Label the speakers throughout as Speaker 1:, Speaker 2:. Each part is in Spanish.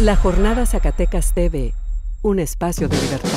Speaker 1: La Jornada Zacatecas TV, un espacio de libertad.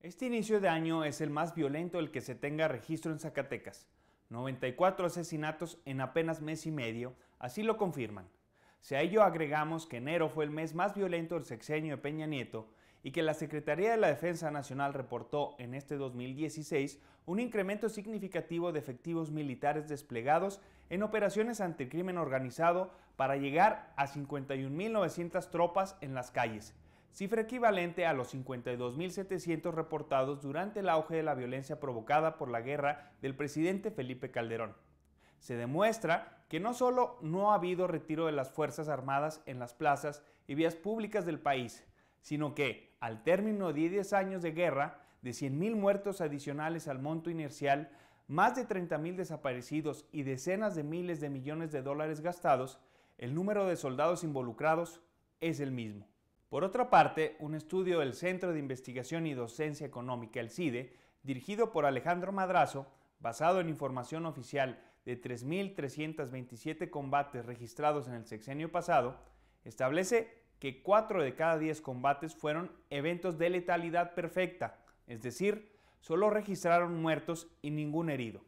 Speaker 1: Este inicio de año es el más violento el que se tenga registro en Zacatecas 94 asesinatos en apenas mes y medio, así lo confirman. Si a ello agregamos que enero fue el mes más violento del sexenio de Peña Nieto y que la Secretaría de la Defensa Nacional reportó en este 2016 un incremento significativo de efectivos militares desplegados en operaciones ante crimen organizado para llegar a 51.900 tropas en las calles, cifra equivalente a los 52.700 reportados durante el auge de la violencia provocada por la guerra del presidente Felipe Calderón. Se demuestra que no solo no ha habido retiro de las Fuerzas Armadas en las plazas y vías públicas del país, sino que, al término de 10 años de guerra, de 100.000 muertos adicionales al monto inercial, más de 30.000 desaparecidos y decenas de miles de millones de dólares gastados, el número de soldados involucrados es el mismo. Por otra parte, un estudio del Centro de Investigación y Docencia Económica, el CIDE, dirigido por Alejandro Madrazo, basado en información oficial de 3.327 combates registrados en el sexenio pasado, establece que 4 de cada 10 combates fueron eventos de letalidad perfecta, es decir, solo registraron muertos y ningún herido.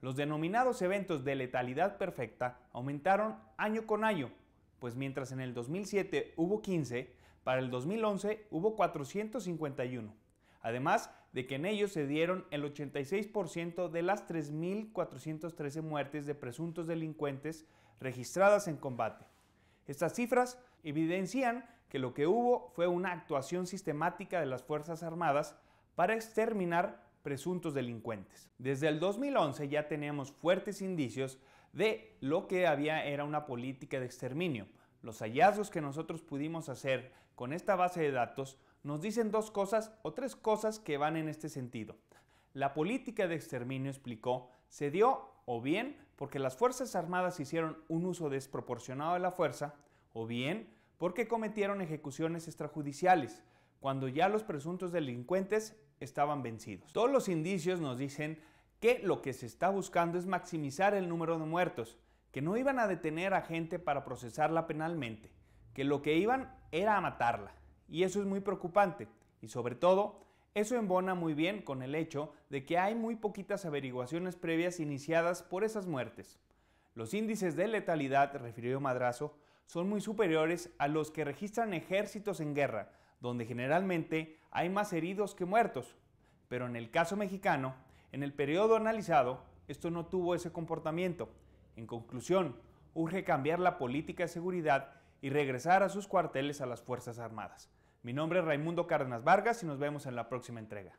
Speaker 1: Los denominados eventos de letalidad perfecta aumentaron año con año, pues mientras en el 2007 hubo 15, para el 2011 hubo 451, además de que en ellos se dieron el 86% de las 3.413 muertes de presuntos delincuentes registradas en combate. Estas cifras evidencian que lo que hubo fue una actuación sistemática de las Fuerzas Armadas para exterminar presuntos delincuentes. Desde el 2011 ya teníamos fuertes indicios de lo que había era una política de exterminio, los hallazgos que nosotros pudimos hacer con esta base de datos nos dicen dos cosas o tres cosas que van en este sentido. La política de exterminio, explicó, se dio o bien porque las Fuerzas Armadas hicieron un uso desproporcionado de la fuerza, o bien porque cometieron ejecuciones extrajudiciales, cuando ya los presuntos delincuentes estaban vencidos. Todos los indicios nos dicen que lo que se está buscando es maximizar el número de muertos, que no iban a detener a gente para procesarla penalmente, que lo que iban era a matarla. Y eso es muy preocupante. Y sobre todo, eso embona muy bien con el hecho de que hay muy poquitas averiguaciones previas iniciadas por esas muertes. Los índices de letalidad, refirió Madrazo, son muy superiores a los que registran ejércitos en guerra, donde generalmente hay más heridos que muertos. Pero en el caso mexicano, en el periodo analizado, esto no tuvo ese comportamiento, en conclusión, urge cambiar la política de seguridad y regresar a sus cuarteles a las Fuerzas Armadas. Mi nombre es Raimundo Cárdenas Vargas y nos vemos en la próxima entrega.